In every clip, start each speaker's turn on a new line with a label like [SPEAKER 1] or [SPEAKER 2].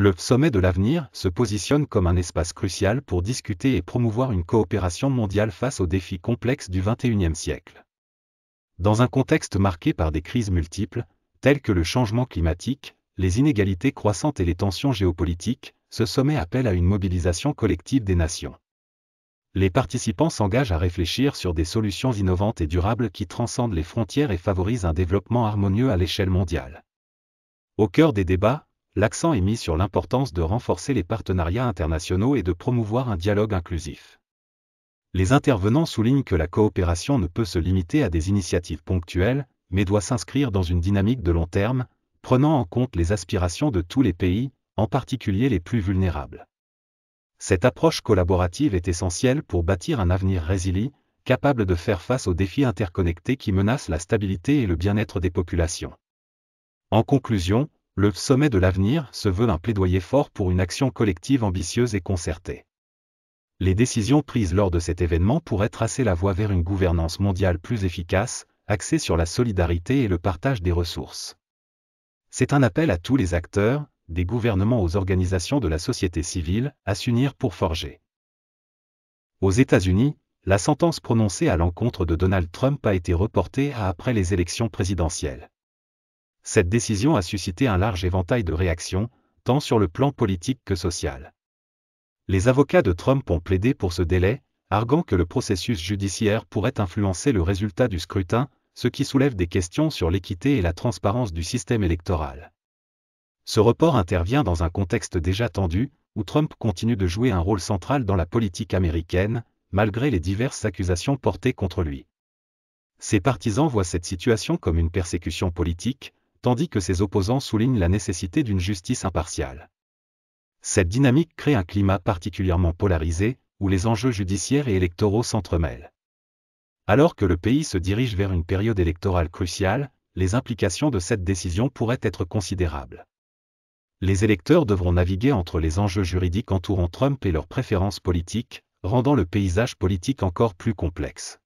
[SPEAKER 1] Le sommet de l'avenir se positionne comme un espace crucial pour discuter et promouvoir une coopération mondiale face aux défis complexes du XXIe siècle. Dans un contexte marqué par des crises multiples, telles que le changement climatique, les inégalités croissantes et les tensions géopolitiques, ce sommet appelle à une mobilisation collective des nations. Les participants s'engagent à réfléchir sur des solutions innovantes et durables qui transcendent les frontières et favorisent un développement harmonieux à l'échelle mondiale. Au cœur des débats, l'accent est mis sur l'importance de renforcer les partenariats internationaux et de promouvoir un dialogue inclusif. Les intervenants soulignent que la coopération ne peut se limiter à des initiatives ponctuelles, mais doit s'inscrire dans une dynamique de long terme, prenant en compte les aspirations de tous les pays, en particulier les plus vulnérables. Cette approche collaborative est essentielle pour bâtir un avenir résilient, capable de faire face aux défis interconnectés qui menacent la stabilité et le bien-être des populations. En conclusion, le sommet de l'avenir se veut un plaidoyer fort pour une action collective ambitieuse et concertée. Les décisions prises lors de cet événement pourraient tracer la voie vers une gouvernance mondiale plus efficace, axée sur la solidarité et le partage des ressources. C'est un appel à tous les acteurs, des gouvernements aux organisations de la société civile, à s'unir pour forger. Aux États-Unis, la sentence prononcée à l'encontre de Donald Trump a été reportée à après les élections présidentielles cette décision a suscité un large éventail de réactions, tant sur le plan politique que social. Les avocats de Trump ont plaidé pour ce délai, arguant que le processus judiciaire pourrait influencer le résultat du scrutin, ce qui soulève des questions sur l'équité et la transparence du système électoral. Ce report intervient dans un contexte déjà tendu, où Trump continue de jouer un rôle central dans la politique américaine, malgré les diverses accusations portées contre lui. Ses partisans voient cette situation comme une persécution politique, tandis que ses opposants soulignent la nécessité d'une justice impartiale. Cette dynamique crée un climat particulièrement polarisé, où les enjeux judiciaires et électoraux s'entremêlent. Alors que le pays se dirige vers une période électorale cruciale, les implications de cette décision pourraient être considérables. Les électeurs devront naviguer entre les enjeux juridiques entourant Trump et leurs préférences politiques, rendant le paysage politique encore plus complexe.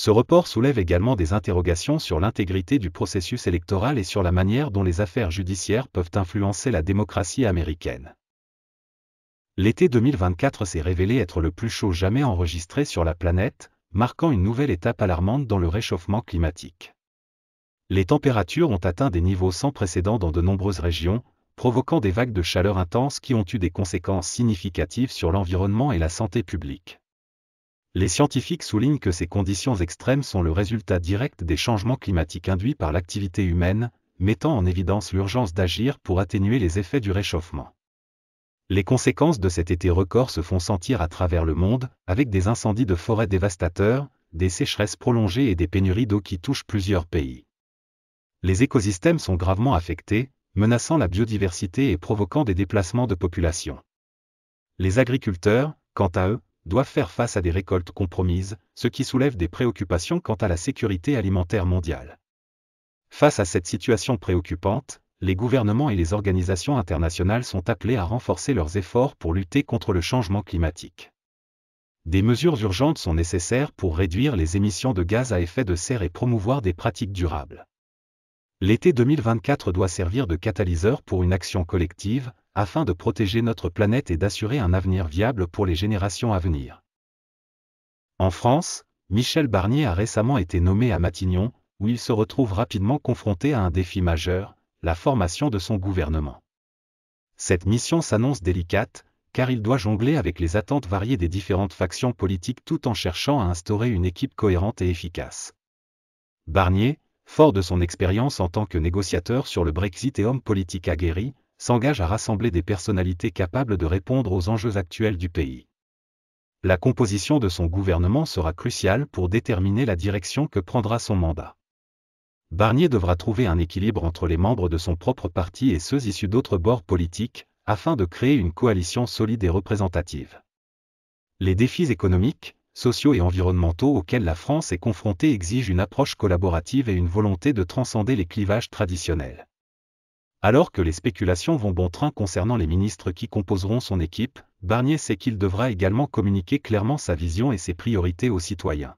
[SPEAKER 1] Ce report soulève également des interrogations sur l'intégrité du processus électoral et sur la manière dont les affaires judiciaires peuvent influencer la démocratie américaine. L'été 2024 s'est révélé être le plus chaud jamais enregistré sur la planète, marquant une nouvelle étape alarmante dans le réchauffement climatique. Les températures ont atteint des niveaux sans précédent dans de nombreuses régions, provoquant des vagues de chaleur intenses qui ont eu des conséquences significatives sur l'environnement et la santé publique. Les scientifiques soulignent que ces conditions extrêmes sont le résultat direct des changements climatiques induits par l'activité humaine, mettant en évidence l'urgence d'agir pour atténuer les effets du réchauffement. Les conséquences de cet été record se font sentir à travers le monde, avec des incendies de forêts dévastateurs, des sécheresses prolongées et des pénuries d'eau qui touchent plusieurs pays. Les écosystèmes sont gravement affectés, menaçant la biodiversité et provoquant des déplacements de population. Les agriculteurs, quant à eux, doivent faire face à des récoltes compromises, ce qui soulève des préoccupations quant à la sécurité alimentaire mondiale. Face à cette situation préoccupante, les gouvernements et les organisations internationales sont appelés à renforcer leurs efforts pour lutter contre le changement climatique. Des mesures urgentes sont nécessaires pour réduire les émissions de gaz à effet de serre et promouvoir des pratiques durables. L'été 2024 doit servir de catalyseur pour une action collective, afin de protéger notre planète et d'assurer un avenir viable pour les générations à venir. En France, Michel Barnier a récemment été nommé à Matignon, où il se retrouve rapidement confronté à un défi majeur, la formation de son gouvernement. Cette mission s'annonce délicate, car il doit jongler avec les attentes variées des différentes factions politiques tout en cherchant à instaurer une équipe cohérente et efficace. Barnier, fort de son expérience en tant que négociateur sur le Brexit et homme politique aguerri, s'engage à rassembler des personnalités capables de répondre aux enjeux actuels du pays. La composition de son gouvernement sera cruciale pour déterminer la direction que prendra son mandat. Barnier devra trouver un équilibre entre les membres de son propre parti et ceux issus d'autres bords politiques, afin de créer une coalition solide et représentative. Les défis économiques, sociaux et environnementaux auxquels la France est confrontée exigent une approche collaborative et une volonté de transcender les clivages traditionnels. Alors que les spéculations vont bon train concernant les ministres qui composeront son équipe, Barnier sait qu'il devra également communiquer clairement sa vision et ses priorités aux citoyens.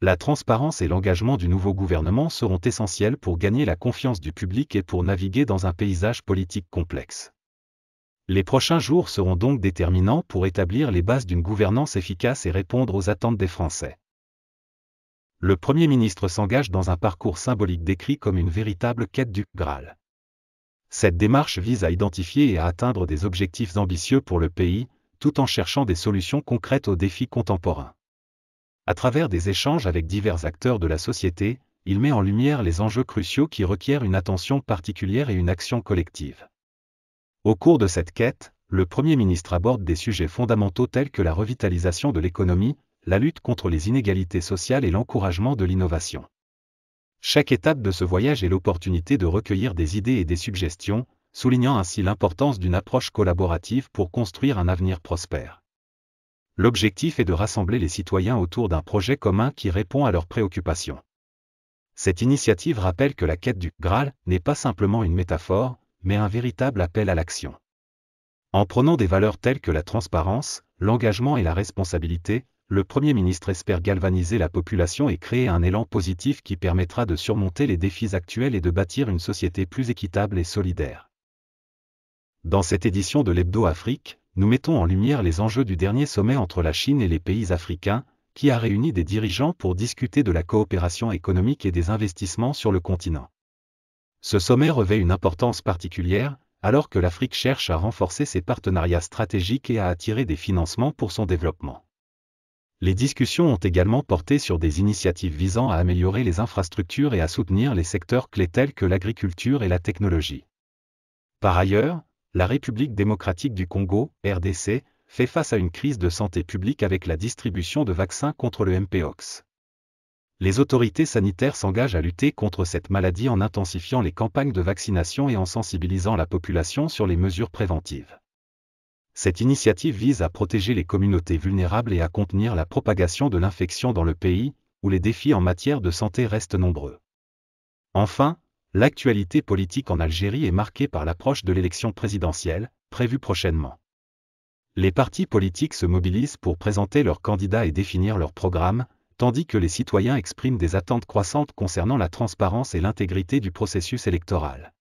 [SPEAKER 1] La transparence et l'engagement du nouveau gouvernement seront essentiels pour gagner la confiance du public et pour naviguer dans un paysage politique complexe. Les prochains jours seront donc déterminants pour établir les bases d'une gouvernance efficace et répondre aux attentes des Français. Le Premier ministre s'engage dans un parcours symbolique décrit comme une véritable quête du Graal. Cette démarche vise à identifier et à atteindre des objectifs ambitieux pour le pays, tout en cherchant des solutions concrètes aux défis contemporains. À travers des échanges avec divers acteurs de la société, il met en lumière les enjeux cruciaux qui requièrent une attention particulière et une action collective. Au cours de cette quête, le Premier ministre aborde des sujets fondamentaux tels que la revitalisation de l'économie, la lutte contre les inégalités sociales et l'encouragement de l'innovation. Chaque étape de ce voyage est l'opportunité de recueillir des idées et des suggestions, soulignant ainsi l'importance d'une approche collaborative pour construire un avenir prospère. L'objectif est de rassembler les citoyens autour d'un projet commun qui répond à leurs préoccupations. Cette initiative rappelle que la quête du Graal n'est pas simplement une métaphore, mais un véritable appel à l'action. En prenant des valeurs telles que la transparence, l'engagement et la responsabilité, le Premier ministre espère galvaniser la population et créer un élan positif qui permettra de surmonter les défis actuels et de bâtir une société plus équitable et solidaire. Dans cette édition de l'Hebdo Afrique, nous mettons en lumière les enjeux du dernier sommet entre la Chine et les pays africains, qui a réuni des dirigeants pour discuter de la coopération économique et des investissements sur le continent. Ce sommet revêt une importance particulière, alors que l'Afrique cherche à renforcer ses partenariats stratégiques et à attirer des financements pour son développement. Les discussions ont également porté sur des initiatives visant à améliorer les infrastructures et à soutenir les secteurs clés tels que l'agriculture et la technologie. Par ailleurs, la République démocratique du Congo, RDC, fait face à une crise de santé publique avec la distribution de vaccins contre le MPOX. Les autorités sanitaires s'engagent à lutter contre cette maladie en intensifiant les campagnes de vaccination et en sensibilisant la population sur les mesures préventives. Cette initiative vise à protéger les communautés vulnérables et à contenir la propagation de l'infection dans le pays, où les défis en matière de santé restent nombreux. Enfin, l'actualité politique en Algérie est marquée par l'approche de l'élection présidentielle, prévue prochainement. Les partis politiques se mobilisent pour présenter leurs candidats et définir leurs programmes, tandis que les citoyens expriment des attentes croissantes concernant la transparence et l'intégrité du processus électoral.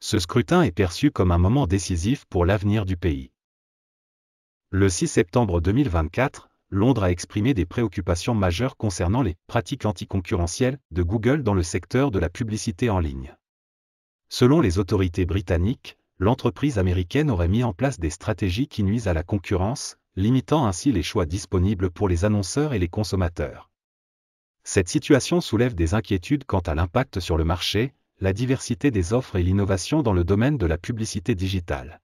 [SPEAKER 1] Ce scrutin est perçu comme un moment décisif pour l'avenir du pays. Le 6 septembre 2024, Londres a exprimé des préoccupations majeures concernant les pratiques anticoncurrentielles de Google dans le secteur de la publicité en ligne. Selon les autorités britanniques, l'entreprise américaine aurait mis en place des stratégies qui nuisent à la concurrence, limitant ainsi les choix disponibles pour les annonceurs et les consommateurs. Cette situation soulève des inquiétudes quant à l'impact sur le marché, la diversité des offres et l'innovation dans le domaine de la publicité digitale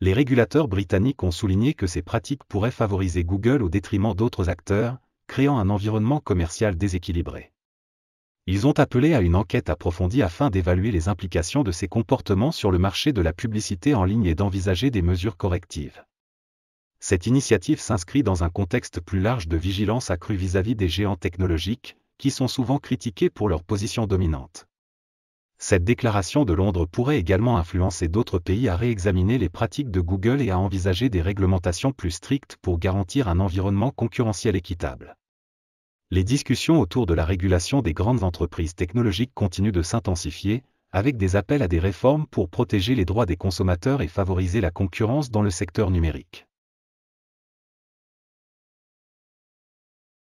[SPEAKER 1] les régulateurs britanniques ont souligné que ces pratiques pourraient favoriser Google au détriment d'autres acteurs, créant un environnement commercial déséquilibré. Ils ont appelé à une enquête approfondie afin d'évaluer les implications de ces comportements sur le marché de la publicité en ligne et d'envisager des mesures correctives. Cette initiative s'inscrit dans un contexte plus large de vigilance accrue vis-à-vis des géants technologiques, qui sont souvent critiqués pour leur position dominante cette déclaration de Londres pourrait également influencer d'autres pays à réexaminer les pratiques de Google et à envisager des réglementations plus strictes pour garantir un environnement concurrentiel équitable. Les discussions autour de la régulation des grandes entreprises technologiques continuent de s'intensifier, avec des appels à des réformes pour protéger les droits des consommateurs et favoriser la concurrence dans le secteur numérique.